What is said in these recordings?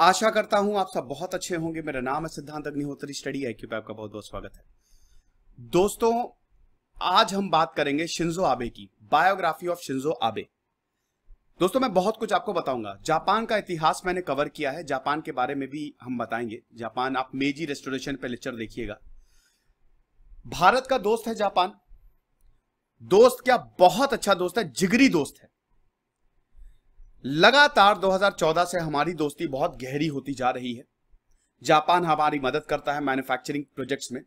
आशा करता हूं आप सब बहुत अच्छे होंगे मेरा नाम है सिद्धांत अग्निहोत्री स्टडी आई क्यू पे आपका बहुत बहुत स्वागत है दोस्तों आज हम बात करेंगे शिंजो आबे की बायोग्राफी ऑफ शिंजो आबे दोस्तों मैं बहुत कुछ आपको बताऊंगा जापान का इतिहास मैंने कवर किया है जापान के बारे में भी हम बताएंगे जापान आप मेजी रेस्टोरेशन पे लेक्चर देखिएगा भारत का दोस्त है जापान दोस्त क्या बहुत अच्छा दोस्त है जिगरी दोस्त है लगातार 2014 से हमारी दोस्ती बहुत गहरी होती जा रही है जापान हमारी मदद करता है मैन्युफैक्चरिंग प्रोजेक्ट्स में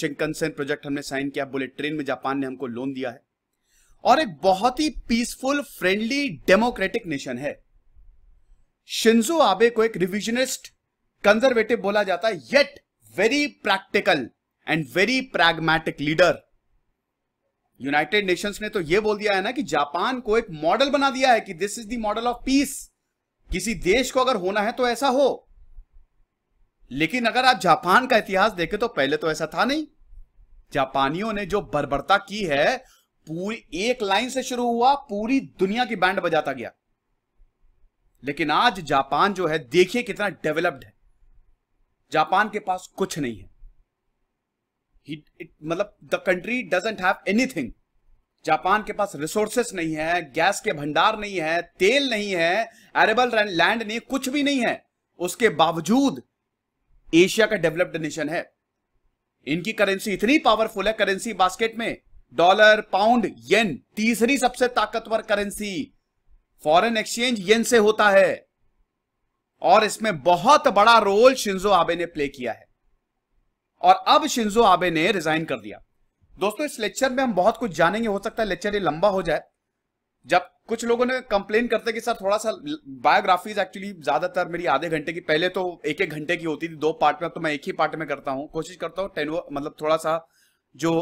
शिंकनसेन प्रोजेक्ट हमने साइन किया बुलेट ट्रेन में जापान ने हमको लोन दिया है और एक बहुत ही पीसफुल फ्रेंडली डेमोक्रेटिक नेशन है शिंजो आबे को एक रिविजनिस्ट कंजर्वेटिव बोला जाता है yet very practical and very pragmatic leader United Nations ने तो यह बोल दिया है ना कि जापान को एक मॉडल बना दिया है कि this is the model of peace किसी देश को अगर होना है तो ऐसा हो लेकिन अगर आप जापान का इतिहास देखें तो पहले तो ऐसा था नहीं जापानियों ने जो बर्बरता की है पूरी एक लाइन से शुरू हुआ पूरी दुनिया की बैंड बजाता गया लेकिन आज जापान जो है देखिए कितना डेवलप्ड है जापान के पास कुछ नहीं है मतलब the country doesn't have anything Japan के पास रिसोर्सेस नहीं है गैस के भंडार नहीं है तेल नहीं है एरेबल लैंड नहीं कुछ भी नहीं है उसके बावजूद एशिया का डेवलप्ड नेशन है इनकी करेंसी इतनी पावरफुल है करेंसी बास्केट में डॉलर पाउंड येन तीसरी सबसे ताकतवर करेंसी फॉरेन एक्सचेंज येन से होता है और इसमें बहुत बड़ा रोल शिंजो आबे ने प्ले किया है और अब शिंजो आबे ने रिजाइन कर दिया दोस्तों इस लेक्चर में हम बहुत कुछ जानेंगे हो सकता है लेक्चर ये लंबा हो जाए जब कुछ लोगों ने कंप्लेन करते कि सर थोड़ा सा बायोग्राफीज एक्चुअली ज्यादातर मेरी आधे घंटे की पहले तो एक एक घंटे की होती थी दो पार्ट में अब तो मैं एक ही पार्ट में करता हूं कोशिश करता हूं टेन मतलब थोड़ा सा जो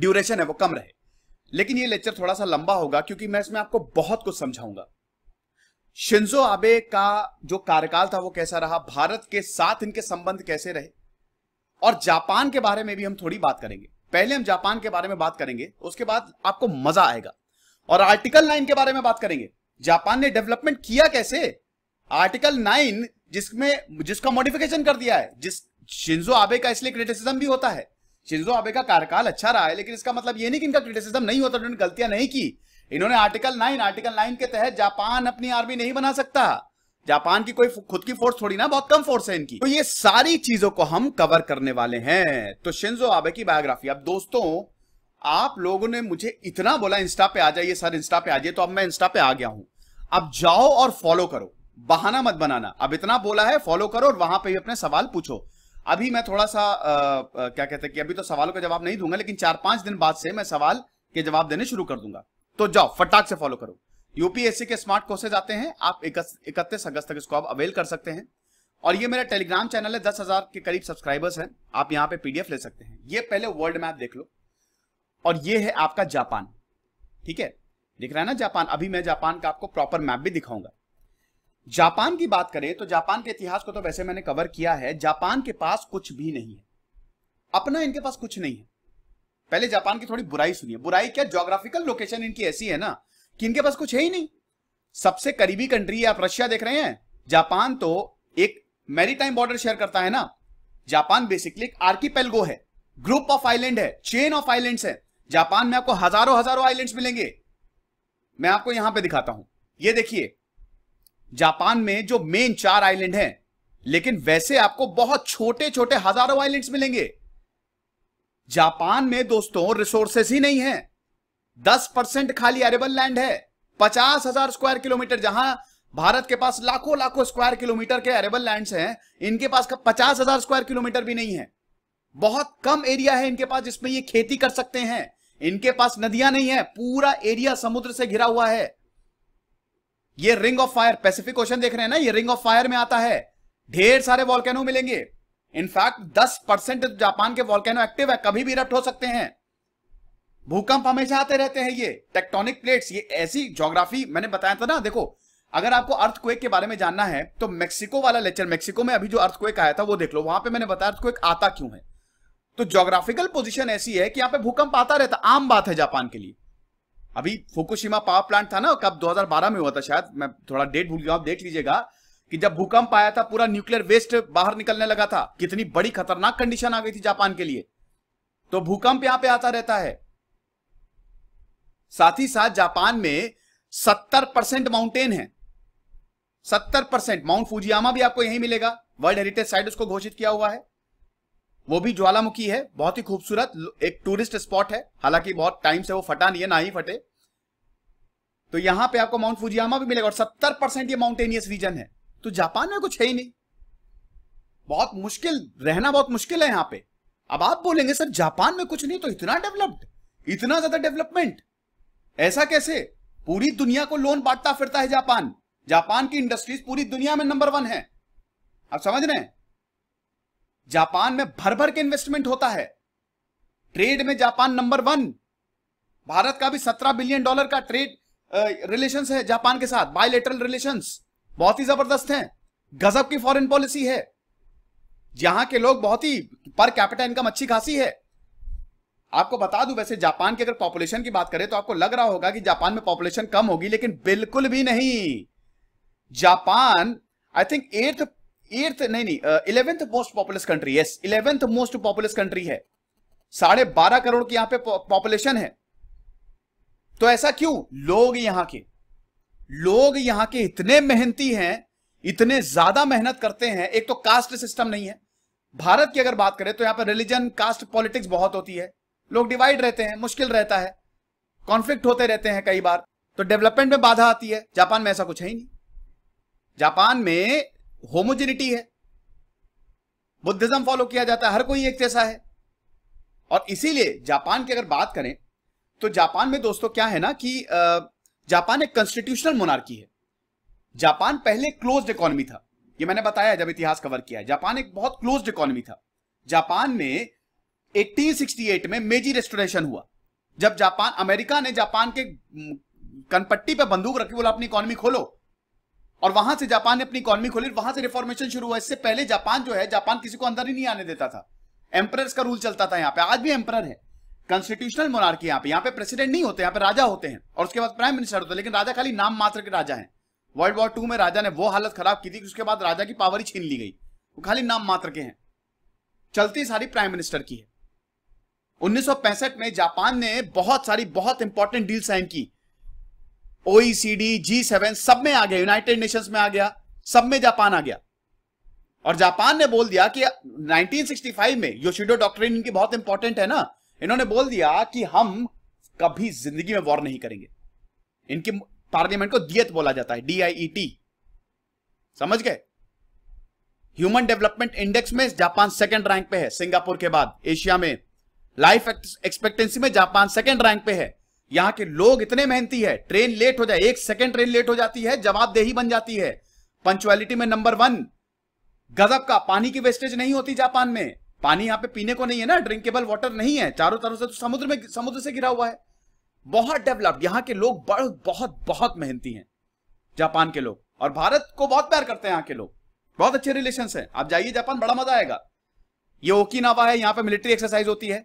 ड्यूरेशन है वो कम रहे लेकिन ये लेक्चर थोड़ा सा लंबा होगा क्योंकि मैं इसमें आपको बहुत कुछ समझाऊंगा शिंजो आबे का जो कार्यकाल था वो कैसा रहा भारत के साथ इनके संबंध कैसे रहे और जापान के बारे में भी हम थोड़ी बात करेंगे पहले हम जापान के बारे में बात करेंगे उसके बाद आपको मजा आएगा और आर्टिकल नाइन के बारे में बात करेंगे जापान ने डेवलपमेंट किया कैसे आर्टिकल नाइन जिसमें जिसका मॉडिफिकेशन कर दिया है जिस शिंजो आबे का इसलिए क्रिटिसिज्म भी होता है शिंजो आबे का कार्यकाल अच्छा रहा है लेकिन इसका मतलब ये नहीं कि इनका क्रिटिसिज्म नहीं होता उन्होंने गलतियां नहीं की इन्होंने आर्टिकल नाइन आर्टिकल नाइन के तहत जापान अपनी आर्मी नहीं बना सकता जापान की कोई खुद की फोर्स थोड़ी ना बहुत कम फोर्स है इनकी तो ये सारी चीजों को हम कवर करने वाले हैं तो शिंजो आबे की बायोग्राफी अब दोस्तों आप लोगों ने मुझे इतना बोला इंस्टा पे आ जाइए सर इंस्टा पे आ जाइए तो अब मैं इंस्टा पे आ गया हूं अब जाओ और फॉलो करो बहाना मत बनाना अब इतना बोला है फॉलो करो और वहां पे भी अपने सवाल पूछो अभी मैं थोड़ा सा आ, आ, क्या कहते हैं कि अभी तो सवालों का जवाब नहीं दूंगा लेकिन चार पांच दिन बाद से मैं सवाल के जवाब देने शुरू कर दूंगा तो जाओ फटाक से फॉलो करो यूपीएससी के स्मार्ट कोर्सेज आते हैं आप इकतीस अगस्त तक इसको आप अवेल कर सकते हैं और ये मेरा टेलीग्राम चैनल है दस हजार के करीब सब्सक्राइबर्स हैं आप यहाँ पे पीडीएफ ले सकते हैं ये पहले वर्ल्ड मैप देख लो और ये है आपका जापान ठीक है दिख रहा है ना जापान अभी मैं जापान का आपको प्रॉपर मैप भी दिखाऊंगा जापान की बात करें तो जापान के इतिहास को तो वैसे मैंने कवर किया है जापान के पास कुछ भी नहीं है अपना इनके पास कुछ नहीं है पहले जापान की थोड़ी बुराई सुनिए बुराई क्या जोग्राफिकल लोकेशन इनकी ऐसी है ना कि इनके पास कुछ है ही नहीं सबसे करीबी कंट्री आप रशिया देख रहे हैं जापान तो एक मैरीटाइम बॉर्डर शेयर करता है ना जापान बेसिकली एक आर्किपेलगो है ग्रुप ऑफ आइलैंड है चेन ऑफ आइलैंड्स है जापान में आपको हजारों हजारों आइलैंड्स मिलेंगे मैं आपको यहां पे दिखाता हूं ये देखिए जापान में जो मेन चार आइलैंड हैं लेकिन वैसे आपको बहुत छोटे छोटे हजारों आइलैंड्स मिलेंगे जापान में दोस्तों रिसोर्सेस ही नहीं है दस परसेंट खाली अरेबल लैंड है पचास हजार स्क्वायर किलोमीटर जहां भारत के पास लाखों लाखों स्क्वायर किलोमीटर के अरेबल लैंड हैं इनके पास का पचास हजार स्क्वायर किलोमीटर भी नहीं है बहुत कम एरिया है इनके पास जिसमें ये खेती कर सकते हैं इनके पास नदियां नहीं है पूरा एरिया समुद्र से घिरा हुआ है ये ring of fire Pacific Ocean देख रहे हैं ना ये रिंग ऑफ फायर में आता है ढेर सारे वॉल्केनो मिलेंगे इनफैक्ट 10 परसेंट जापान के वॉल्केनो एक्टिव है कभी भी रप्ट हो सकते हैं भूकंप हमेशा आते रहते हैं ये टेक्टोनिक प्लेट्स ये ऐसी जोग्राफी मैंने बताया था ना देखो अगर आपको अर्थक्वेक के बारे में जानना है तो मेक्सिको वाला लेक्चर मेक्सिको में अभी जो अर्थक्वेक आया था वो देख लो वहां पे मैंने बताया अर्थक्वेक आता क्यों है तो ज्योग्राफिकल पोजिशन ऐसी है कि यहाँ पे भूकंप आता रहता आम बात है जापान के लिए अभी फुकुशिमा पावर प्लांट था ना कब 2012 में हुआ था शायद मैं थोड़ा डेट भूल गया आप देख लीजिएगा कि जब भूकंप आया था पूरा न्यूक्लियर वेस्ट बाहर निकलने लगा था कितनी बड़ी खतरनाक कंडीशन आ गई थी जापान के लिए तो भूकंप यहाँ पे आता रहता है साथ ही साथ जापान में सत्तर परसेंट माउंटेन है सत्तर परसेंट माउंट फूजियामा भी आपको यही मिलेगा वर्ल्ड हेरिटेज साइट उसको घोषित किया हुआ है वो भी ज्वालामुखी है बहुत ही खूबसूरत एक टूरिस्ट स्पॉट है हालांकि बहुत टाइम से वो फटा नहीं है ना ही फटे तो यहां पे आपको माउंट फुजियामा भी मिलेगा और सत्तर परसेंट ये माउंटेनियस रीजन है तो जापान में कुछ है ही नहीं बहुत मुश्किल रहना बहुत मुश्किल है यहां पे अब आप बोलेंगे सर जापान में कुछ नहीं तो इतना डेवलप्ड इतना ज्यादा डेवलपमेंट ऐसा कैसे पूरी दुनिया को लोन बांटता फिरता है जापान जापान की इंडस्ट्रीज पूरी दुनिया में नंबर वन है आप समझ रहे हैं जापान में भर भर के इन्वेस्टमेंट होता है ट्रेड में जापान नंबर वन भारत का भी सत्रह बिलियन डॉलर का ट्रेड रिलेशंस है जापान के साथ बायोलेटरल रिलेशंस बहुत ही जबरदस्त हैं गजब की फॉरेन पॉलिसी है जहां के लोग बहुत ही पर कैपिटल इनकम अच्छी खासी है आपको बता दूं वैसे जापान की अगर पॉपुलेशन की बात करें तो आपको लग रहा होगा कि जापान में पॉपुलेशन कम होगी लेकिन बिल्कुल भी नहीं Japan I think eighth eighth नहीं नहीं eleventh most populous country yes eleventh most populous country है साढ़े बारह करोड़ की यहां पे पॉपुलेशन है तो ऐसा क्यों लोग यहां के लोग यहां के इतने मेहनती हैं इतने ज्यादा मेहनत करते हैं एक तो कास्ट सिस्टम नहीं है भारत की अगर बात करें तो यहां पर रिलीजन कास्ट पॉलिटिक्स बहुत होती है लोग डिवाइड रहते हैं मुश्किल रहता है कॉन्फ्लिक्ट होते रहते हैं कई बार तो डेवलपमेंट में बाधा आती है जापान में ऐसा कुछ है ही नहीं जापान में होमोजिनिटी है बुद्धिज्म फॉलो किया जाता है हर कोई एक जैसा है और इसीलिए जापान की अगर बात करें तो जापान में दोस्तों क्या है ना कि जापान एक कॉन्स्टिट्यूशनल मोनार्की है जापान पहले क्लोज्ड इकोनॉमी था ये मैंने बताया जब इतिहास कवर किया जापान एक बहुत क्लोज्ड इकोनॉमी था जापान में 1868 में मेजी रेस्टोरेशन हुआ जब जापान अमेरिका ने जापान के कनपट्टी पे बंदूक रखी बोला अपनी इकोनॉमी खोलो और वहां से जापान ने अपनी इकोनॉमी खोली वहां से रिफॉर्मेशन शुरू हुआ इससे पहले जापान जो है जापान किसी को अंदर ही नहीं आने देता था एम्परर्स का रूल चलता था यहाँ पे आज भी एम्परर है कॉन्स्टिट्यूशनल मोनार्की यहाँ पे यहाँ पे प्रेसिडेंट नहीं होते यहाँ पे राजा होते हैं और उसके बाद प्राइम मिनिस्टर होते हैं लेकिन राजा खाली नाम मात्र के राजा है वर्ल्ड वॉर टू में राजा ने वो हालत खराब की थी कि उसके बाद राजा की पावर ही छीन ली गई वो खाली नाम मात्र के हैं चलती सारी प्राइम मिनिस्टर की है उन्नीस में जापान ने बहुत सारी बहुत इंपॉर्टेंट डील साइन की ओईसीडी जी सेवन सब में आ गया यूनाइटेड नेशंस में आ गया सब में जापान आ गया और जापान ने बोल दिया कि 1965 में योशिडो डॉक्ट्रिन इनकी बहुत इंपॉर्टेंट है ना इन्होंने बोल दिया कि हम कभी जिंदगी में वॉर नहीं करेंगे इनकी पार्लियामेंट को दियत बोला जाता है डीआईईटी e समझ गए ह्यूमन डेवलपमेंट इंडेक्स में जापान सेकंड रैंक पे है सिंगापुर के बाद एशिया में लाइफ एक्सपेक्टेंसी में जापान सेकेंड रैंक पे है यहाँ के लोग इतने मेहनती है ट्रेन लेट हो जाए एक सेकेंड ट्रेन लेट हो जाती है जवाबदेही बन जाती है पंचुअलिटी में नंबर वन गजब का पानी की वेस्टेज नहीं होती जापान में पानी यहाँ पे पीने को नहीं है ना ड्रिंकेबल वाटर नहीं है चारों तरफ से तो समुद्र में समुद्र से घिरा हुआ है बहुत डेवलप्ड यहाँ के लोग बहुत बहुत बहुत मेहनती हैं जापान के लोग और भारत को बहुत प्यार करते हैं यहाँ के लोग बहुत अच्छे रिलेशन है आप जाइए जापान बड़ा मजा आएगा ये ओकिनावा है यहाँ पे मिलिट्री एक्सरसाइज होती है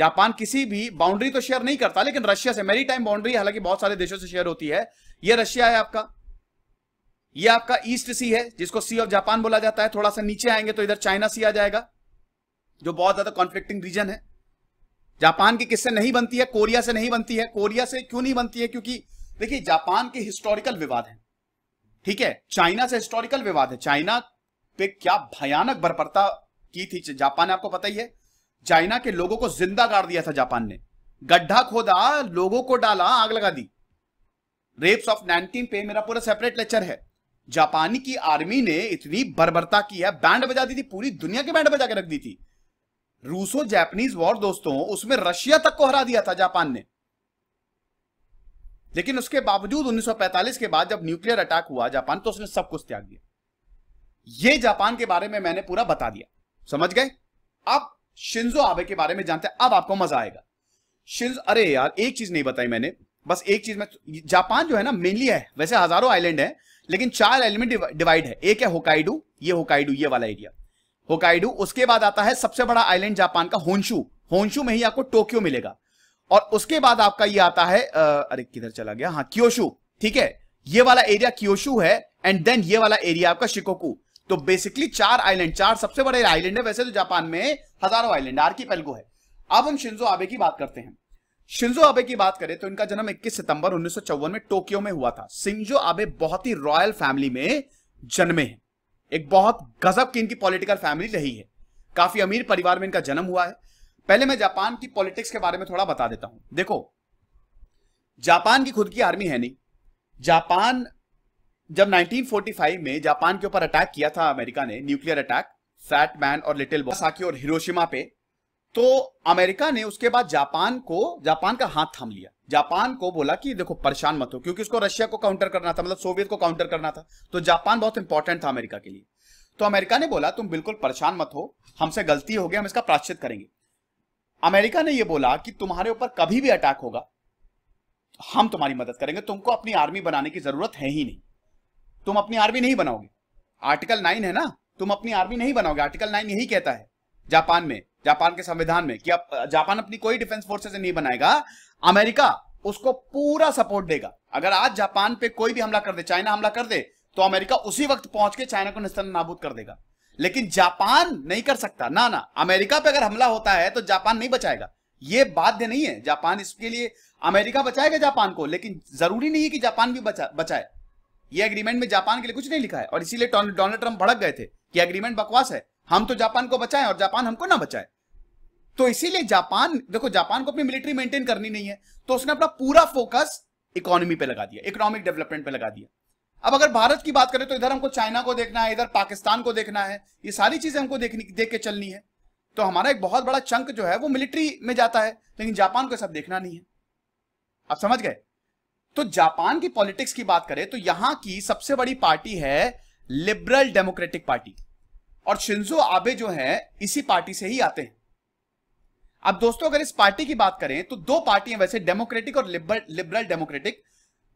जापान किसी भी बाउंड्री तो शेयर नहीं करता लेकिन रशिया से मेरी टाइम बाउंड्री हालांकि बहुत सारे देशों से शेयर होती है यह रशिया है आपका यह आपका ईस्ट सी है जिसको सी ऑफ जापान बोला जाता है थोड़ा सा नीचे आएंगे तो इधर चाइना सी आ जाएगा जो बहुत ज्यादा कॉन्फ्लिक्टिंग रीजन है जापान की किससे नहीं बनती है कोरिया से नहीं बनती है कोरिया से क्यों नहीं बनती है क्योंकि देखिए जापान के हिस्टोरिकल विवाद है ठीक है चाइना से हिस्टोरिकल विवाद है चाइना पे क्या भयानक बरपरता की थी जापान आपको पता ही है चाइना के लोगों को जिंदा गाड़ दिया था जापान ने गड्ढा खोदा लोगों को डाला आग लगा दी रेप्स ऑफ नाइनटीन पे मेरा पूरा सेपरेट लेक्चर है जापानी की आर्मी ने इतनी बर्बरता की है बैंड बजा दी थी पूरी दुनिया के बैंड बजा के रख दी थी रूसो जापानीज वॉर दोस्तों उसमें रशिया तक को हरा दिया था जापान ने लेकिन उसके बावजूद 1945 के बाद जब न्यूक्लियर अटैक हुआ जापान तो उसने सब कुछ त्याग दिया ये जापान के बारे में मैंने पूरा बता दिया समझ गए अब शिंजो आबे के बारे में जानते हैं अब आपको मजा आएगा शिंज अरे यार एक चीज नहीं बताई मैंने बस एक चीज में जापान जो है ना मेनली है वैसे हजारों आइलैंड है लेकिन चार एलिमेंट डिवाइड है एक है होकाइडू ये होकाइडू ये वाला एरिया होकाइडू उसके बाद आता है सबसे बड़ा आइलैंड जापान का होन्शू होन्शू में ही आपको टोक्यो मिलेगा और उसके बाद आपका ये आता है आ, अरे किधर चला गया हाँ क्योशू ठीक है ये वाला एरिया क्योशू है एंड देन ये वाला एरिया आपका शिकोकू तो बेसिकली चार आइलैंड चार सबसे बड़े आइलैंड है वैसे तो जापान में हजारों आइलैंड आर की पेलगो है अब हम शिंजो आबे की बात करते हैं शिंजो आबे की बात करें तो इनका जन्म 21 सितंबर उन्नीस में टोक्यो में हुआ था सिंजो आबे बहुत ही रॉयल फैमिली में जन्मे हैं एक बहुत गजब की इनकी पॉलिटिकल फैमिली रही है काफी अमीर परिवार में इनका जन्म हुआ है पहले मैं जापान की पॉलिटिक्स के बारे में थोड़ा बता देता हूं देखो जापान की खुद की आर्मी है नहीं जापान जब 1945 में जापान के ऊपर अटैक किया था अमेरिका ने न्यूक्लियर अटैक फैट मैन और लिटिल साकी और हिरोशिमा पे तो अमेरिका ने उसके बाद जापान को जापान का हाथ थाम लिया जापान को बोला कि देखो परेशान मत हो क्योंकि उसको रशिया को काउंटर करना था मतलब सोवियत को काउंटर करना था तो जापान बहुत इंपॉर्टेंट था अमेरिका के लिए तो अमेरिका ने बोला तुम बिल्कुल परेशान मत हो हमसे गलती हो गई हम इसका प्राश्चित करेंगे अमेरिका ने यह बोला कि तुम्हारे ऊपर कभी भी अटैक होगा हम तुम्हारी मदद करेंगे तुमको अपनी आर्मी बनाने की जरूरत है ही नहीं तुम अपनी आर्मी नहीं बनाओगे आर्टिकल नाइन है ना तुम अपनी आर्मी नहीं बनाओगे आर्टिकल नाइन यही कहता है जापान में जापान के संविधान में कि अब जापान अपनी कोई डिफेंस फोर्सेस नहीं बनाएगा अमेरिका उसको पूरा सपोर्ट देगा अगर आज जापान पे कोई भी हमला कर दे चाइना हमला कर दे तो अमेरिका उसी वक्त पहुंच के चाइना को निस्तर नाबूद कर देगा लेकिन जापान नहीं कर सकता ना ना अमेरिका पे अगर हमला होता है तो जापान नहीं बचाएगा ये बाध्य नहीं है जापान इसके लिए अमेरिका बचाएगा जापान को लेकिन जरूरी नहीं है कि जापान भी बचा बचाए ये एग्रीमेंट में जापान के लिए कुछ नहीं लिखा है और इसीलिए डोनाल्ड ट्रंप भड़क गए थे कि एग्रीमेंट बकवास है हम तो जापान को बचाएं और जापान हमको ना बचाए तो इसीलिए जापान देखो जापान को अपनी मिलिट्री मेंटेन करनी नहीं है तो उसने अपना पूरा फोकस इकोनॉमी पे लगा दिया इकोनॉमिक डेवलपमेंट पे लगा दिया अब अगर भारत की बात करें तो इधर हमको चाइना को देखना है इधर पाकिस्तान को देखना है ये सारी चीजें हमको देखनी देख के चलनी है तो हमारा एक बहुत बड़ा चंक जो है वो मिलिट्री में जाता है लेकिन जापान को सब देखना नहीं है आप समझ गए तो जापान की पॉलिटिक्स की बात करें तो यहां की सबसे बड़ी पार्टी है लिबरल डेमोक्रेटिक पार्टी और शिंजो आबे जो है इसी पार्टी से ही आते हैं अब दोस्तों अगर इस पार्टी की बात करें तो दो पार्टियां वैसे डेमोक्रेटिक और लिबर, लिबरल डेमोक्रेटिक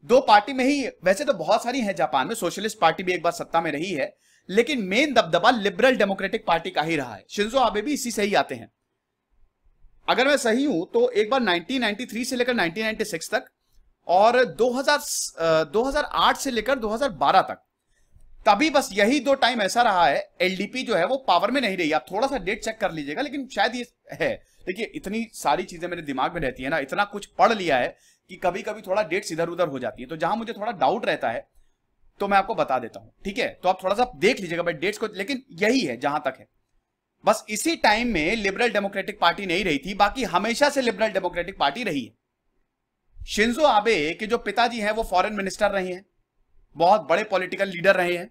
दो पार्टी में ही वैसे तो बहुत सारी है जापान में सोशलिस्ट पार्टी भी एक बार सत्ता में रही है लेकिन मेन दबदबा लिबरल डेमोक्रेटिक पार्टी का ही रहा है शिंजो आबे भी इसी से ही आते हैं अगर मैं सही हूं तो एक बार 1993 से लेकर 1996 तक और 2000 2008 से लेकर 2012 तक तभी बस यही दो टाइम ऐसा रहा है एलडीपी जो है वो पावर में नहीं रही आप थोड़ा सा डेट चेक कर लीजिएगा लेकिन शायद ये है देखिए इतनी सारी चीजें मेरे दिमाग में रहती है ना इतना कुछ पढ़ लिया है कि कभी कभी थोड़ा डेट्स इधर उधर हो जाती है तो जहां मुझे थोड़ा डाउट रहता है तो मैं आपको बता देता हूं ठीक है तो आप थोड़ा सा देख लीजिएगा भाई डेट्स को लेकिन यही है जहां तक है बस इसी टाइम में लिबरल डेमोक्रेटिक पार्टी नहीं रही थी बाकी हमेशा से लिबरल डेमोक्रेटिक पार्टी रही है शिंजो आबे के जो पिताजी हैं वो फॉरेन मिनिस्टर रहे हैं बहुत बड़े पॉलिटिकल लीडर रहे हैं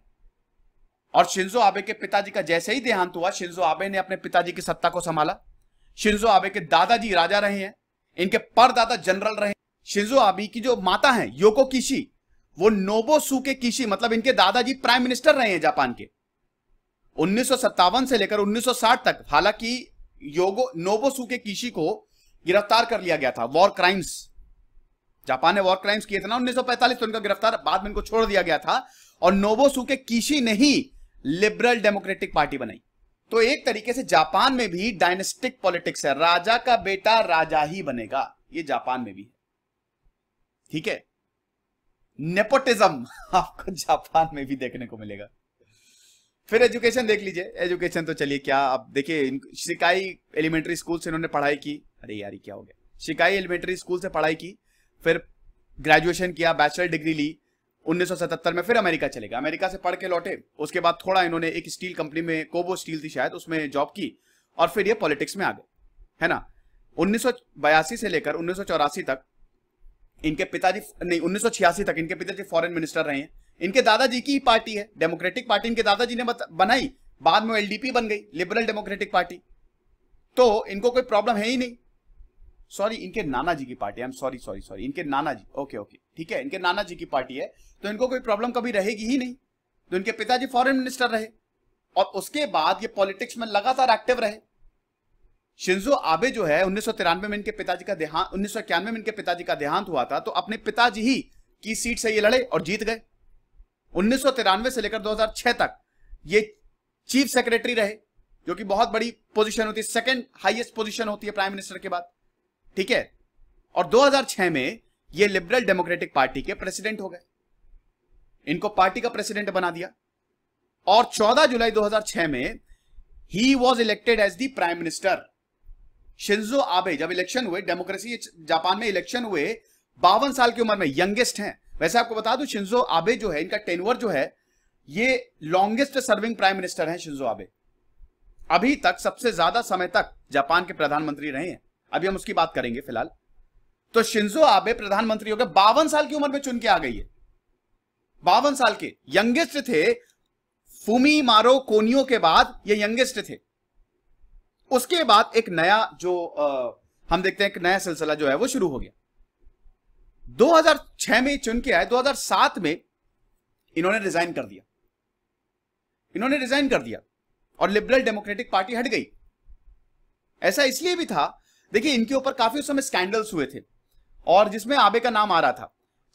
और शिंजो आबे के पिताजी का जैसे ही देहांत हुआ शिंजो आबे ने अपने पिताजी की सत्ता को संभाला शिंजो आबे के दादाजी राजा रहे हैं इनके परदादा जनरल रहे शिंजो आबे की जो माता है योको किशी वो नोबो सुके किशी मतलब इनके दादाजी प्राइम मिनिस्टर रहे हैं जापान के उन्नीस से लेकर 1960 तक हालांकि योगो नोबो सुके किशी को गिरफ्तार कर लिया गया था वॉर क्राइम्स जापान ने वॉर क्राइम्स किए थे ना 1945 तो उनका गिरफ्तार बाद में इनको छोड़ दिया गया था और नोबोसुके किसी ने ही लिबरल डेमोक्रेटिक पार्टी बनाई तो एक तरीके से जापान में भी डायनेस्टिक पॉलिटिक्स है राजा का बेटा राजा ही बनेगा ये जापान में भी है ठीक है नेपोटिज्म आपको जापान में भी देखने को मिलेगा फिर एजुकेशन देख लीजिए एजुकेशन तो चलिए क्या आप देखिए शिकाई एलिमेंट्री स्कूल से इन्होंने पढ़ाई की अरे यार क्या हो गया शिकाई एलिमेंट्री स्कूल से पढ़ाई की फिर ग्रेजुएशन किया बैचलर डिग्री ली 1977 में फिर अमेरिका चले गए अमेरिका से पढ़ के लौटे उसके बाद थोड़ा इन्होंने एक स्टील कंपनी में कोबो स्टील थी शायद उसमें जॉब की और फिर ये पॉलिटिक्स में आ गए है ना उन्नीस से लेकर उन्नीस तक इनके पिताजी नहीं उन्नीस तक इनके पिताजी फॉरन मिनिस्टर रहे हैं इनके दादाजी की ही पार्टी है डेमोक्रेटिक पार्टी इनके दादाजी ने बनाई बाद में एलडीपी बन गई लिबरल डेमोक्रेटिक पार्टी तो इनको कोई प्रॉब्लम है ही नहीं सॉरी इनके नाना जी की party I am sorry sorry sorry इनके नाना जी ओके ओके ठीक है इनके नाना जी की पार्टी है तो इनको कोई प्रॉब्लम कभी रहेगी ही नहीं तो इनके पिताजी फॉरेन मिनिस्टर रहे और उसके बाद ये पॉलिटिक्स में लगातार एक्टिव रहे शिंजो आबे जो है उन्नीस में इनके पिताजी का देहांत उन्नीस में इनके पिताजी का देहांत हुआ था तो अपने पिताजी ही की सीट से ये लड़े और जीत गए उन्नीस से लेकर 2006 तक ये चीफ सेक्रेटरी रहे जो कि बहुत बड़ी पोजीशन होती है सेकंड हाईएस्ट पोजीशन होती है प्राइम मिनिस्टर के बाद ठीक है और 2006 में ये लिबरल डेमोक्रेटिक पार्टी के प्रेसिडेंट हो गए इनको पार्टी का प्रेसिडेंट बना दिया और 14 जुलाई 2006 में ही was elected as the prime minister Shinzo Abe जब इलेक्शन हुए डेमोक्रेसी जापान में इलेक्शन हुए बावन साल की उम्र में यंगेस्ट हैं वैसे आपको बता दू शिंजो आबे जो है इनका टेनवर जो है ये लॉन्गेस्ट सर्विंग प्राइम मिनिस्टर हैं शिंजो आबे अभी तक सबसे ज्यादा समय तक जापान के प्रधानमंत्री रहे हैं अभी हम उसकी बात करेंगे फिलहाल तो शिंजो आबे प्रधानमंत्री हो गए बावन साल की उम्र में चुन के आ गई है बावन साल के यंगेस्ट थे फूमी मारो कोनियो के बाद ये यंगेस्ट थे उसके बाद एक नया जो आ, हम देखते हैं एक नया सिलसिला जो है वो शुरू हो गया 2006 में चुन के आए 2007 में इन्होंने रिजाइन कर दिया इन्होंने रिजाइन कर दिया और लिबरल डेमोक्रेटिक पार्टी हट गई ऐसा इसलिए भी था देखिए इनके ऊपर काफी उस समय स्कैंडल्स हुए थे और जिसमें आबे का नाम आ रहा था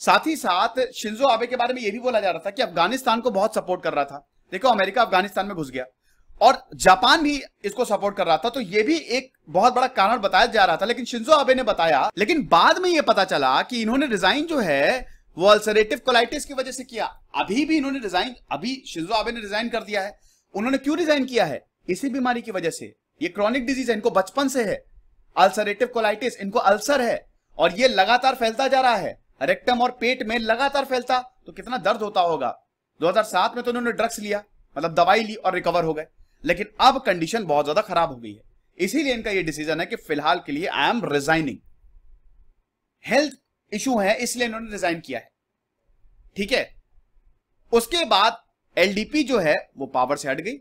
साथ ही साथ शिंजो आबे के बारे में यह भी बोला जा रहा था कि अफगानिस्तान को बहुत सपोर्ट कर रहा था देखो अमेरिका अफगानिस्तान में घुस गया और जापान भी इसको सपोर्ट कर रहा था तो यह भी एक बहुत बड़ा कारण बताया जा रहा था लेकिन शिंजो आबे ने बताया लेकिन बाद में यह पता चला कि इन्होंने रिजाइन जो है वो अल्सरेटिव कोलाइटिस की वजह से किया अभी भी इन्होंने रिजाइन अभी शिंजो आबे ने रिजाइन कर दिया है उन्होंने क्यों रिजाइन किया है इसी बीमारी की वजह से ये क्रॉनिक डिजीज है इनको बचपन से है अल्सरेटिव कोलाइटिस इनको अल्सर है और ये लगातार फैलता जा रहा है रेक्टम और पेट में लगातार फैलता तो कितना दर्द होता होगा 2007 में तो उन्होंने ड्रग्स लिया मतलब दवाई ली और रिकवर हो गए लेकिन अब कंडीशन बहुत ज्यादा खराब हो गई है इसीलिए इनका ये डिसीजन है कि फिलहाल के लिए I am resigning health issue है इसलिए इन्होंने रिजाइन किया है ठीक है उसके बाद एलडीपी जो है वो पावर से हट गई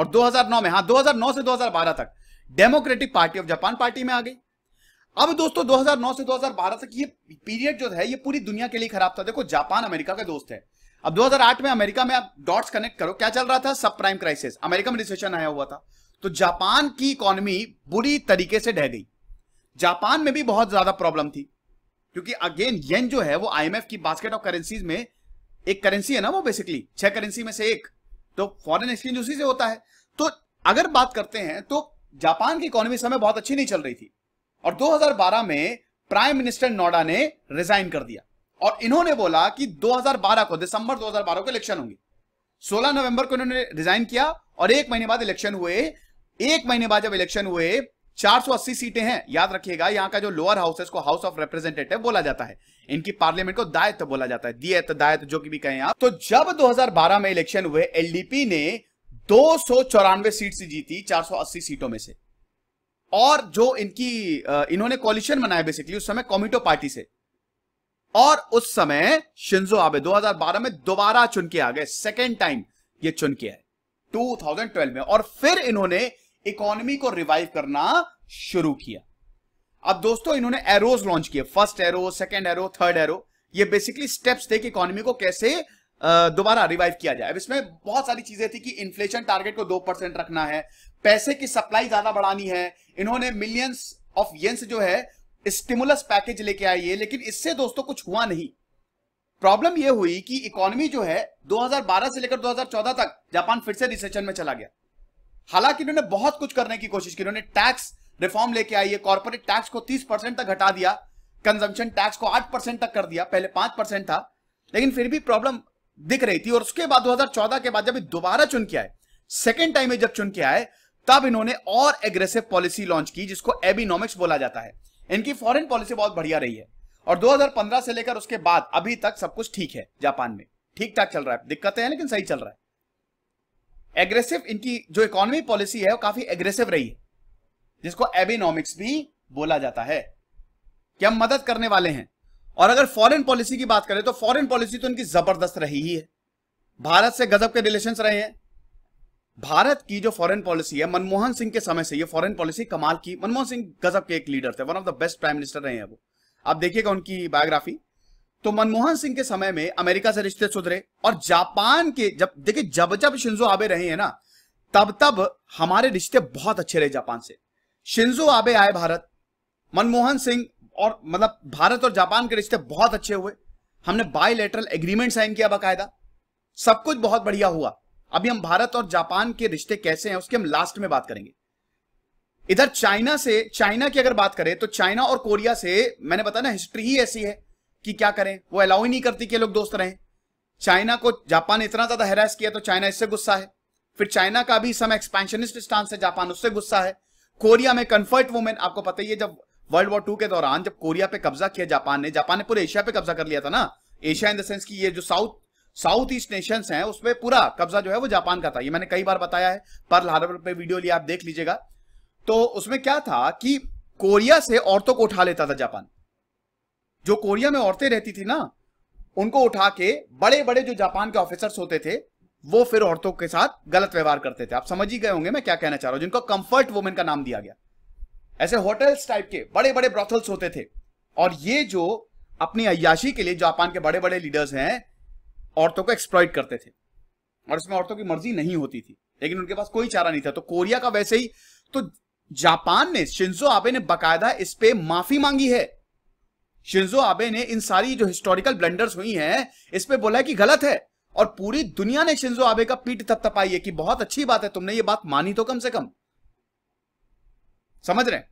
और 2009 में हाँ 2009 से 2012 तक Democratic Party of Japan party में आ गई अब दोस्तों 2009 से 2012 तक ये पीरियड जो है ये पूरी दुनिया के लिए खराब था देखो जापान अमेरिका का दोस्त है अब 2008 में अमेरिका में आप डॉट्स कनेक्ट करो क्या चल रहा था सब प्राइम क्राइसिस अमेरिका में रिसेशन आया हुआ था तो जापान की इकोनॉमी बुरी तरीके से ढह गई जापान में भी बहुत ज्यादा प्रॉब्लम थी क्योंकि अगेन येन जो है वो आईएमएफ की बास्केट ऑफ करेंसीज में एक करेंसी है ना वो बेसिकली छह करेंसी में से एक तो फॉरेन एक्सचेंज उसी से होता है तो अगर बात करते हैं तो जापान की इकोनॉमी समय बहुत अच्छी नहीं चल रही थी और 2012 में प्राइम मिनिस्टर नोडा ने रिजाइन कर दिया और इन्होंने बोला कि 2012 को दिसंबर 2012 को इलेक्शन होंगे 16 नवंबर को इन्होंने रिजाइन किया और एक महीने बाद इलेक्शन हुए एक महीने बाद जब इलेक्शन हुए 480 सीटें हैं याद रखिएगा यहां का जो लोअर हाउस है हाउस ऑफ रिप्रेजेंटेटिव बोला जाता है इनकी पार्लियामेंट को दायित्व बोला जाता है दियत दायित्व जो कि भी कहें आप तो जब 2012 में इलेक्शन हुए एलडीपी ने दो सौ चौरानवे सीट से जीती 480 सीटों में से और जो इनकी इन्होंने कॉलिशन बनाया बेसिकली उस समय कॉमिटो पार्टी से और उस समय शिंजो आबे 2012 में दोबारा चुन के आ गए सेकेंड टाइम ये चुन के आए 2012 में और फिर इन्होंने इकोनॉमी को रिवाइव करना शुरू किया अब दोस्तों इन्होंने एरोज लॉन्च किए first arrow second arrow third arrow ये बेसिकली स्टेप्स थे कि इकोनॉमी को कैसे दोबारा रिवाइव किया जाए अब इसमें बहुत सारी चीजें थी कि इन्फ्लेशन टारगेट को दो परसेंट रखना है पैसे की सप्लाई ज्यादा बढ़ानी है इन्होंने मिलियंस ऑफ येंस जो है स्टिमुलस पैकेज लेके आई है लेकिन इससे दोस्तों कुछ हुआ नहीं प्रॉब्लम यह हुई कि इकोनॉमी जो है 2012 से लेकर 2014 तक जापान फिर से रिसेशन में चला गया हालांकि इन्होंने बहुत कुछ करने की कोशिश की इन्होंने टैक्स रिफॉर्म लेके आई है कॉर्पोरेट टैक्स को 30 परसेंट तक घटा दिया कंजम्पशन टैक्स को 8 परसेंट तक कर दिया पहले 5 परसेंट था लेकिन फिर भी प्रॉब्लम दिख रही थी और उसके बाद 2014 के बाद जब दोबारा चुन के आए सेकेंड टाइम में जब चुन के आए तब इन्होंने और एग्रेसिव पॉलिसी लॉन्च की जिसको एबिनोमिक्स बोला जाता है इनकी फॉरेन पॉलिसी बहुत बढ़िया रही है और 2015 से लेकर उसके बाद अभी तक सब कुछ ठीक है जापान में ठीक ठाक चल रहा है दिक्कतें हैं लेकिन सही चल रहा है एग्रेसिव इनकी जो इकोनॉमी पॉलिसी है वो काफी एग्रेसिव रही है जिसको एबिनोमिक्स भी बोला जाता है कि हम मदद करने वाले हैं और अगर फॉरेन पॉलिसी की बात करें तो फॉरेन पॉलिसी तो इनकी जबरदस्त रही ही है भारत से गजब के रिलेशन रहे हैं भारत की जो फॉरेन पॉलिसी है मनमोहन सिंह के समय से ये फॉरेन पॉलिसी कमाल की मनमोहन सिंह गजब के एक लीडर थे one of the best prime minister रहे हैं वो आप देखिएगा उनकी बायोग्राफी तो मनमोहन सिंह के समय में अमेरिका से रिश्ते सुधरे और जापान के जब देखिए जब जब शिंजो आबे रहे हैं ना तब तब हमारे रिश्ते बहुत अच्छे रहे जापान से शिंजो आबे आए भारत मनमोहन सिंह और मतलब भारत और जापान के रिश्ते बहुत अच्छे हुए हमने बायलेटरल एग्रीमेंट साइन किया बाकायदा सब कुछ बहुत बढ़िया हुआ अभी हम भारत और जापान के रिश्ते कैसे हैं उसके हम लास्ट में बात करेंगे इधर चाइना से चाइना की अगर बात करें तो चाइना और कोरिया से मैंने बताया ना हिस्ट्री ही ऐसी है कि क्या करें वो अलाउ ही नहीं करती कि लोग दोस्त रहे चाइना को जापान ने इतना ज्यादा हेरास किया तो चाइना इससे गुस्सा है फिर चाइना का भी समय एक्सपेंशनिस्ट स्टांस है जापान उससे गुस्सा है कोरिया में कन्फर्ट वुमेन आपको पता ही है जब वर्ल्ड वॉर टू के दौरान जब कोरिया पे कब्जा किया जापान ने जापान ने पूरे एशिया पे कब्जा कर लिया था ना एशिया इन द सेंस की ये जो साउथ साउथ ईस्ट नेशन है उसमें पूरा कब्जा जो है वो जापान का था ये मैंने कई बार बताया है पर हार्बर पे वीडियो लिया आप देख लीजिएगा तो उसमें क्या था कि कोरिया से औरतों को उठा लेता था जापान जो कोरिया में औरतें रहती थी ना उनको उठा के बड़े बड़े जो जापान के ऑफिसर्स होते थे वो फिर औरतों के साथ गलत व्यवहार करते थे आप समझ ही गए होंगे मैं क्या कहना चाह रहा हूं जिनको कंफर्ट वुमेन का नाम दिया गया ऐसे होटल्स टाइप के बड़े बड़े ब्रॉथल्स होते थे और ये जो अपनी अयाशी के लिए जापान के बड़े बड़े लीडर्स हैं औरतों को एक्सप्लॉइट करते थे और इसमें औरतों की मर्जी नहीं होती थी लेकिन उनके पास कोई चारा नहीं था तो कोरिया का वैसे ही तो जापान ने शिंजो आबे ने बकायदा इस पे माफी मांगी है शिंजो आबे ने इन सारी जो हिस्टोरिकल ब्लेंडर्स हुई हैं इस पे बोला है कि गलत है और पूरी दुनिया ने शिंजो आबे का पीठ थपथपाई है कि बहुत अच्छी बात है तुमने ये बात मानी तो कम से कम समझ रहे हैं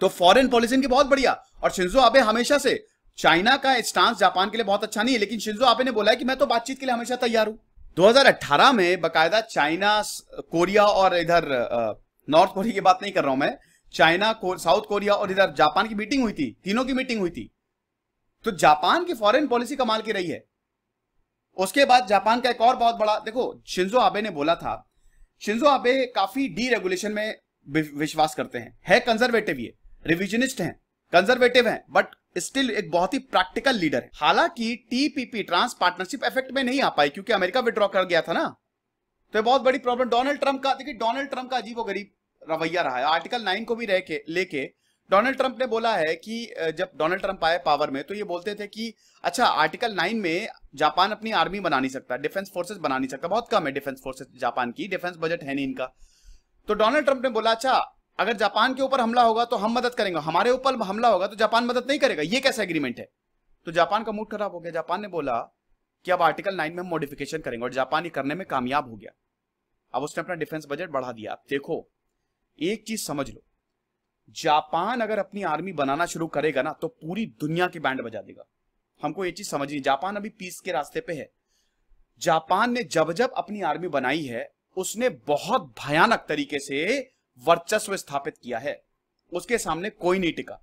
तो फॉरेन पॉलिसी इनकी बहुत बढ़िया और शिंजो आबे हमेशा से चाइना का स्टांस जापान के लिए बहुत अच्छा नहीं है लेकिन शिंजो आबे ने बोला है कि मैं तो बातचीत के लिए हमेशा तैयार हूं 2018 में बकायदा चाइना कोरिया और इधर नॉर्थ कोरिया की बात नहीं कर रहा हूं मैं चाइना साउथ कोरिया और इधर जापान की मीटिंग हुई थी तीनों की मीटिंग हुई थी तो जापान की फॉरेन पॉलिसी कमाल की रही है उसके बाद जापान का एक और बहुत बड़ा देखो शिंजो आबे ने बोला था शिंजो आबे काफी डीरेगुलेशन में विश्वास करते हैं है कंजर्वेटिव ये रिविजनिस्ट है कंजर्वेटिव है बट स्टिल एक बहुत ही प्रैक्टिकल लीडर है हालांकि टीपीपी ट्रांस पार्टनरशिप इफेक्ट में नहीं आ पाई क्योंकि अमेरिका विड्रॉ कर गया था ना तो ये बहुत बड़ी प्रॉब्लम डोनाल्ड ट्रंप का देखिए डोनाल्ड ट्रंप का अजीब गरीब रवैया रहा है आर्टिकल नाइन को भी रह के लेके डोनाल्ड ट्रंप ने बोला है कि जब डोनाल्ड ट्रंप आए पावर में तो ये बोलते थे कि अच्छा आर्टिकल नाइन में जापान अपनी आर्मी बना नहीं सकता डिफेंस फोर्सेस बना नहीं सकता बहुत कम है डिफेंस फोर्सेस जापान की डिफेंस बजट है नहीं इनका तो डोनाल्ड ट्रंप ने बोला अच्छा अगर जापान के ऊपर हमला होगा तो हम मदद करेंगे हमारे ऊपर हमला होगा तो जापान मदद नहीं करेगा ये कैसा एग्रीमेंट है तो जापान का मूड खराब हो गया जापान ने बोला कि अब आर्टिकल नाइन में हम मॉडिफिकेशन करेंगे और जापान ही करने में कामयाब हो गया अब उसने अपना डिफेंस बजट बढ़ा दिया देखो एक चीज समझ लो जापान अगर अपनी आर्मी बनाना शुरू करेगा ना तो पूरी दुनिया की बैंड बजा देगा हमको ये चीज समझनी जापान अभी पीस के रास्ते पे है जापान ने जब जब अपनी आर्मी बनाई है उसने बहुत भयानक तरीके से वर्चस्व स्थापित किया है उसके सामने कोई नहीं टिका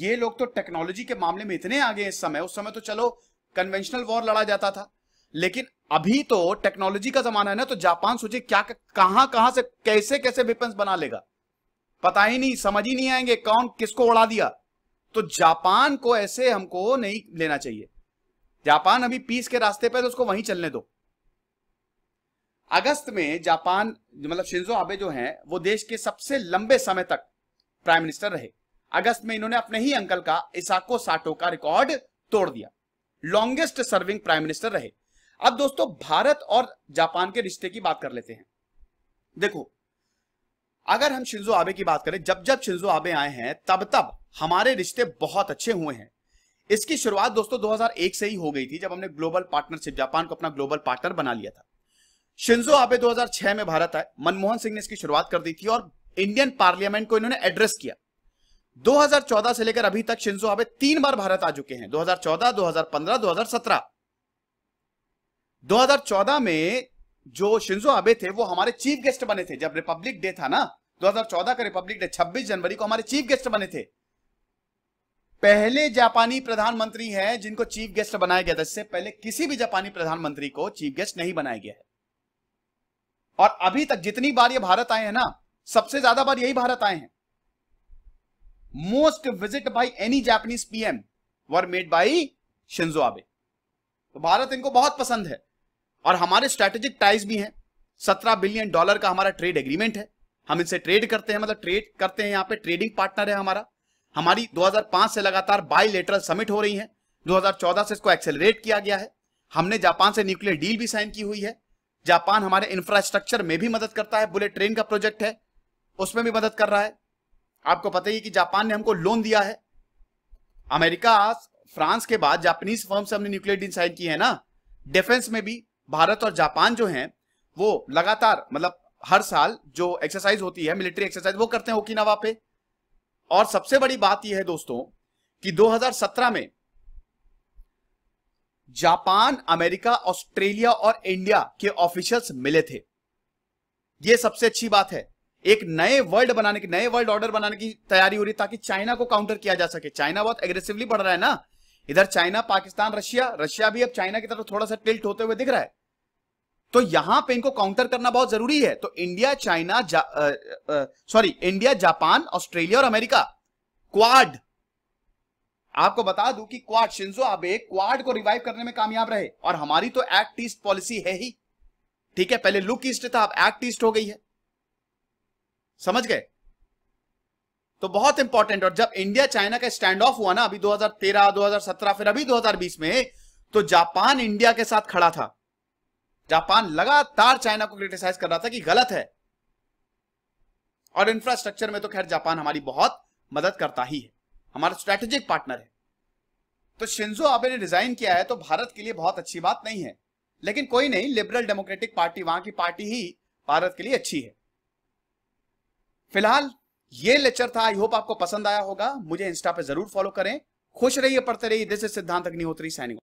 ये लोग तो टेक्नोलॉजी के मामले में इतने आगे इस समय उस समय तो चलो कन्वेंशनल वॉर लड़ा जाता था लेकिन अभी तो टेक्नोलॉजी का जमाना है ना तो जापान सोचे क्या कहां कहां से कैसे कैसे वेपन्स बना लेगा पता ही नहीं समझ ही नहीं आएंगे कौन किसको उड़ा दिया तो जापान को ऐसे हमको नहीं लेना चाहिए जापान अभी पीस के रास्ते पर तो उसको वहीं चलने दो अगस्त में जापान मतलब शिंजो आबे जो हैं वो देश के सबसे लंबे समय तक प्राइम मिनिस्टर रहे अगस्त में इन्होंने अपने ही अंकल का इसाको साटो का रिकॉर्ड तोड़ दिया लॉन्गेस्ट सर्विंग प्राइम मिनिस्टर रहे अब दोस्तों भारत और जापान के रिश्ते की बात कर लेते हैं देखो अगर हम शिंजो आबे की बात करें जब जब शिंजो आबे आए हैं तब तब हमारे रिश्ते बहुत अच्छे हुए हैं इसकी शुरुआत दोस्तों 2001 से ही हो गई थी जब हमने ग्लोबल पार्टनरशिप जापान को अपना ग्लोबल पार्टनर बना लिया था शिंजो आबे 2006 में भारत आए मनमोहन सिंह ने इसकी शुरुआत कर दी थी और इंडियन पार्लियामेंट को इन्होंने एड्रेस किया 2014 से लेकर अभी तक शिंजो आबे तीन बार भारत आ चुके हैं 2014, 2015, 2017 दो में जो शिंजो आबे थे वो हमारे चीफ गेस्ट बने थे जब रिपब्लिक डे था ना 2014 का रिपब्लिक डे 26 जनवरी को हमारे चीफ गेस्ट बने थे पहले जापानी प्रधानमंत्री हैं जिनको चीफ गेस्ट बनाया गया था इससे पहले किसी भी जापानी प्रधानमंत्री को चीफ गेस्ट नहीं बनाया गया है और अभी तक जितनी बार ये भारत आए हैं ना सबसे ज्यादा बार यही भारत आए हैं most visit by any Japanese PM were made by Shinzo Abe तो भारत इनको बहुत पसंद है और हमारे स्ट्रेटेजिक टाइज भी हैं सत्रह बिलियन डॉलर का हमारा ट्रेड एग्रीमेंट है हम इनसे ट्रेड करते हैं मतलब ट्रेड करते हैं यहाँ पे ट्रेडिंग पार्टनर है हमारा हमारी 2005 से लगातार लेटर समिट हो रही है 2014 से इसको एक्सेलरेट किया गया है हमने जापान से न्यूक्लियर डील भी साइन की हुई है जापान हमारे इंफ्रास्ट्रक्चर में भी मदद करता है बुलेट ट्रेन का प्रोजेक्ट है उसमें भी मदद कर रहा है आपको पता ही कि जापान ने हमको लोन दिया है अमेरिका फ्रांस के बाद जापानीज फर्म से हमने न्यूक्लियर डील साइन की है ना डिफेंस में भी भारत और जापान जो है वो लगातार मतलब हर साल जो एक्सरसाइज होती है मिलिट्री एक्सरसाइज वो करते हैं ओकिनावा पे और सबसे बड़ी बात यह है दोस्तों कि 2017 में जापान अमेरिका ऑस्ट्रेलिया और इंडिया के ऑफिशियल्स मिले थे यह सबसे अच्छी बात है एक नए वर्ल्ड बनाने की नए वर्ल्ड ऑर्डर बनाने की तैयारी हो रही ताकि चाइना को काउंटर किया जा सके चाइना बहुत एग्रेसिवली बढ़ रहा है ना इधर चाइना पाकिस्तान रशिया रशिया भी अब चाइना की तरफ थोड़ा सा टिल्ट होते हुए दिख रहा है तो यहां पे इनको काउंटर करना बहुत जरूरी है तो India China sorry India Japan Australia और अमेरिका क्वाड आपको बता दूं कि क्वाड शिंजो आबे क्वाड को रिवाइव करने में कामयाब रहे और हमारी तो एक्ट ईस्ट पॉलिसी है ही ठीक है पहले लुक ईस्ट था अब एक्ट ईस्ट हो गई है समझ गए तो बहुत इंपॉर्टेंट और जब इंडिया चाइना का स्टैंड ऑफ हुआ ना अभी 2013 2017 फिर अभी 2020 में तो जापान इंडिया के साथ खड़ा था जापान लगातार चाइना को क्रिटिसाइज कर रहा था कि गलत है और इंफ्रास्ट्रक्चर में तो खैर जापान हमारी बहुत मदद करता ही है हमारा स्ट्रेटेजिक पार्टनर है तो शिंजो आबे ने रिजाइन किया है तो भारत के लिए बहुत अच्छी बात नहीं है लेकिन कोई नहीं लिबरल डेमोक्रेटिक पार्टी वहां की पार्टी ही भारत के लिए अच्छी है फिलहाल ये लेक्चर था आई होप आपको पसंद आया होगा मुझे इंस्टा पे जरूर फॉलो करें खुश रहिए पढ़ते रहिए दिस इज सिद्धांत अग्निहोत्री सैनिक